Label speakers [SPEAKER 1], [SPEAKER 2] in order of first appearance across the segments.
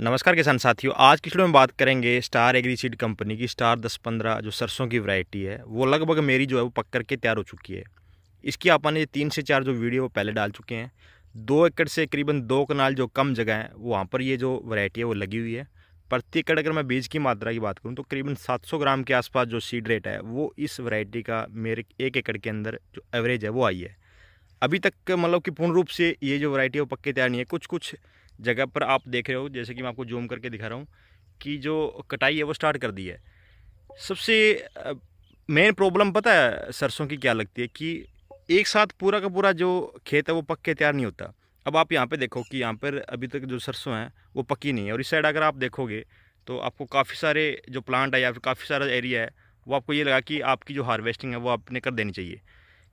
[SPEAKER 1] नमस्कार किसान साथियों आज की वीडियो में बात करेंगे स्टार एग्रीसीड कंपनी की स्टार दस पंद्रह जो सरसों की वैरायटी है वो लगभग मेरी जो है वो पक करके तैयार हो चुकी है इसकी आपने तीन से चार जो वीडियो वो पहले डाल चुके हैं दो एकड़ से करीबन दो कनाल जो कम जगह है वहाँ पर ये जो वरायटी है वो लगी हुई है प्रति एकड़ अगर मैं बीज की मात्रा की बात करूँ तो करीबन सात ग्राम के आसपास जो सीड रेट है वो इस वरायटी का मेरे एक एकड़ के अंदर जो एवरेज है वो आई है अभी तक मतलब कि पूर्ण रूप से ये जो वरायटी है वो पक्के तैयार नहीं है कुछ कुछ जगह पर आप देख रहे हो जैसे कि मैं आपको जूम करके दिखा रहा हूँ कि जो कटाई है वो स्टार्ट कर दी है सबसे मेन प्रॉब्लम पता है सरसों की क्या लगती है कि एक साथ पूरा का पूरा जो खेत है वो पक के तैयार नहीं होता अब आप यहाँ पे देखो कि यहाँ पर अभी तक जो सरसों हैं वो पकी नहीं है और इस साइड अगर आप देखोगे तो आपको काफ़ी सारे जो प्लांट है या फिर काफ़ी सारा एरिया है वो आपको ये लगा कि आपकी जो हार्वेस्टिंग है वो आपने कर देनी चाहिए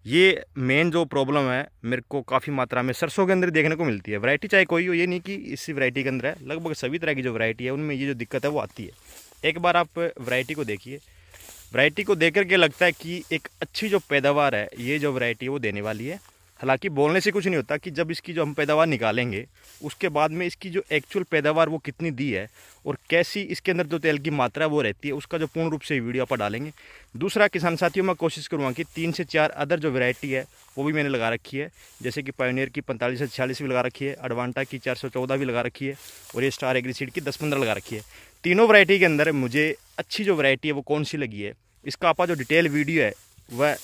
[SPEAKER 1] ये मेन जो प्रॉब्लम है मेरे को काफ़ी मात्रा में सरसों के अंदर देखने को मिलती है वैरायटी चाहे कोई हो ये नहीं कि इसी वैरायटी के अंदर है लगभग सभी तरह की जो वैरायटी है उनमें ये जो दिक्कत है वो आती है एक बार आप वैरायटी को देखिए वैरायटी को देख के लगता है कि एक अच्छी जो पैदावार है ये जो वैरायटी है वो देने वाली है हालांकि बोलने से कुछ नहीं होता कि जब इसकी जो हम पैदावार निकालेंगे उसके बाद में इसकी जो एक्चुअल पैदावार वो कितनी दी है और कैसी इसके अंदर जो तेल की मात्रा वो रहती है उसका जो पूर्ण रूप से वीडियो आप डालेंगे दूसरा किसान साथियों मैं कोशिश करूँगा कि तीन से चार अदर जो वेरायटी है वो भी मैंने लगा रखी है जैसे कि पायोनियर की पैंतालीस से छियालीस भी लगा रखी है अडवांटा की चार सौ चौदह भी लगा रखी है और ये स्टार एग्रीसीड की दस पंद्रह लगा रखी है तीनों वरायटी के अंदर मुझे अच्छी जो वरायटी है वो कौन सी लगी है इसका आपका जो डिटेल वीडियो है वह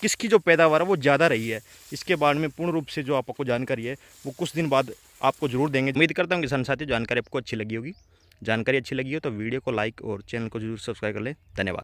[SPEAKER 1] किसकी जो पैदावार है वो ज़्यादा रही है इसके बारे में पूर्ण रूप से जो आपको जानकारी है वो कुछ दिन बाद आपको जरूर देंगे उम्मीद करता हूँ किसान साथी जानकारी आपको अच्छी लगी होगी जानकारी अच्छी लगी हो तो वीडियो को लाइक और चैनल को जरूर सब्सक्राइब कर लें धन्यवाद